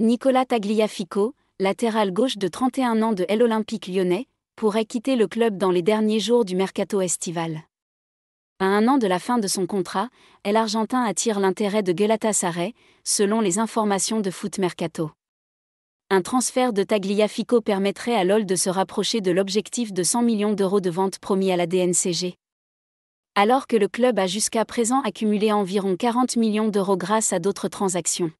Nicolas Tagliafico, latéral gauche de 31 ans de l'Olympique lyonnais, pourrait quitter le club dans les derniers jours du mercato estival. À un an de la fin de son contrat, l'Argentin attire l'intérêt de Galatasaray, selon les informations de Foot Mercato. Un transfert de Tagliafico permettrait à LOL de se rapprocher de l'objectif de 100 millions d'euros de vente promis à la DNCG. Alors que le club a jusqu'à présent accumulé environ 40 millions d'euros grâce à d'autres transactions.